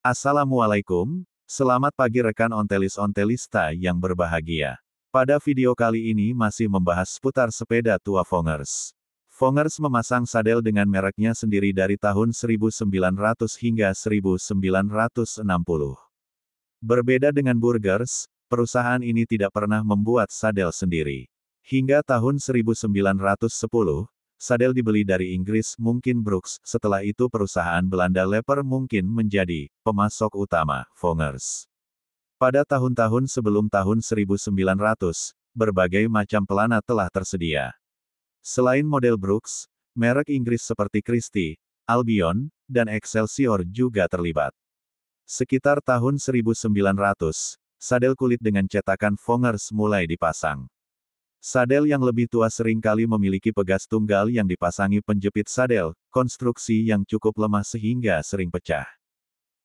Assalamualaikum, selamat pagi rekan ontelis-ontelista yang berbahagia. Pada video kali ini masih membahas seputar sepeda tua Fongers. Fongers memasang sadel dengan mereknya sendiri dari tahun 1900 hingga 1960. Berbeda dengan Burgers, perusahaan ini tidak pernah membuat sadel sendiri. Hingga tahun 1910, Sadel dibeli dari Inggris, mungkin Brooks, setelah itu perusahaan Belanda Leper mungkin menjadi pemasok utama Fongers. Pada tahun-tahun sebelum tahun 1900, berbagai macam pelana telah tersedia. Selain model Brooks, merek Inggris seperti Christie, Albion, dan Excelsior juga terlibat. Sekitar tahun 1900, sadel kulit dengan cetakan Fongers mulai dipasang. Sadel yang lebih tua seringkali memiliki pegas tunggal yang dipasangi penjepit sadel, konstruksi yang cukup lemah sehingga sering pecah.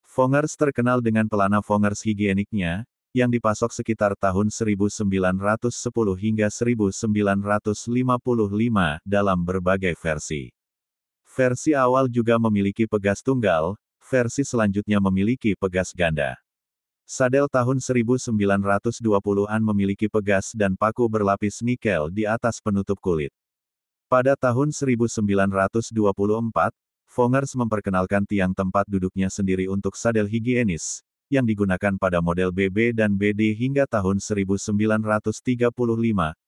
Fongers terkenal dengan pelana Fongers higieniknya, yang dipasok sekitar tahun 1910 hingga 1955 dalam berbagai versi. Versi awal juga memiliki pegas tunggal, versi selanjutnya memiliki pegas ganda. Sadel tahun 1920-an memiliki pegas dan paku berlapis nikel di atas penutup kulit. Pada tahun 1924, Fongers memperkenalkan tiang tempat duduknya sendiri untuk sadel higienis, yang digunakan pada model BB dan BD hingga tahun 1935,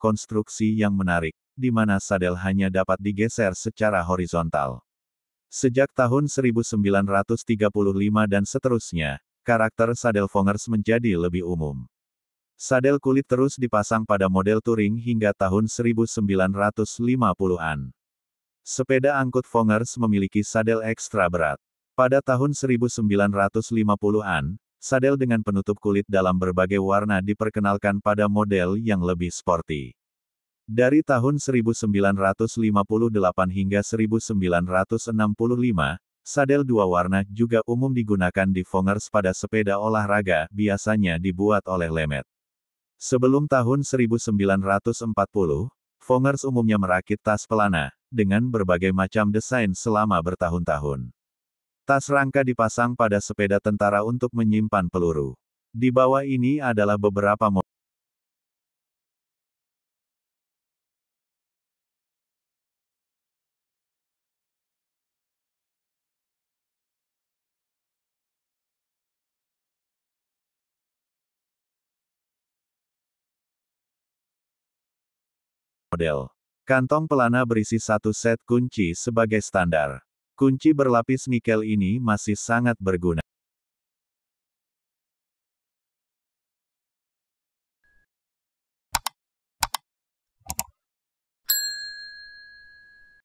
konstruksi yang menarik, di mana sadel hanya dapat digeser secara horizontal. Sejak tahun 1935 dan seterusnya, karakter sadel Fongers menjadi lebih umum. Sadel kulit terus dipasang pada model touring hingga tahun 1950-an. Sepeda angkut Fongers memiliki sadel ekstra berat. Pada tahun 1950-an, sadel dengan penutup kulit dalam berbagai warna diperkenalkan pada model yang lebih sporty. Dari tahun 1958 hingga 1965, Sadel dua warna juga umum digunakan di Fongers pada sepeda olahraga, biasanya dibuat oleh Lemet. Sebelum tahun 1940, Fongers umumnya merakit tas pelana, dengan berbagai macam desain selama bertahun-tahun. Tas rangka dipasang pada sepeda tentara untuk menyimpan peluru. Di bawah ini adalah beberapa model. Kantong pelana berisi satu set kunci sebagai standar. Kunci berlapis nikel ini masih sangat berguna.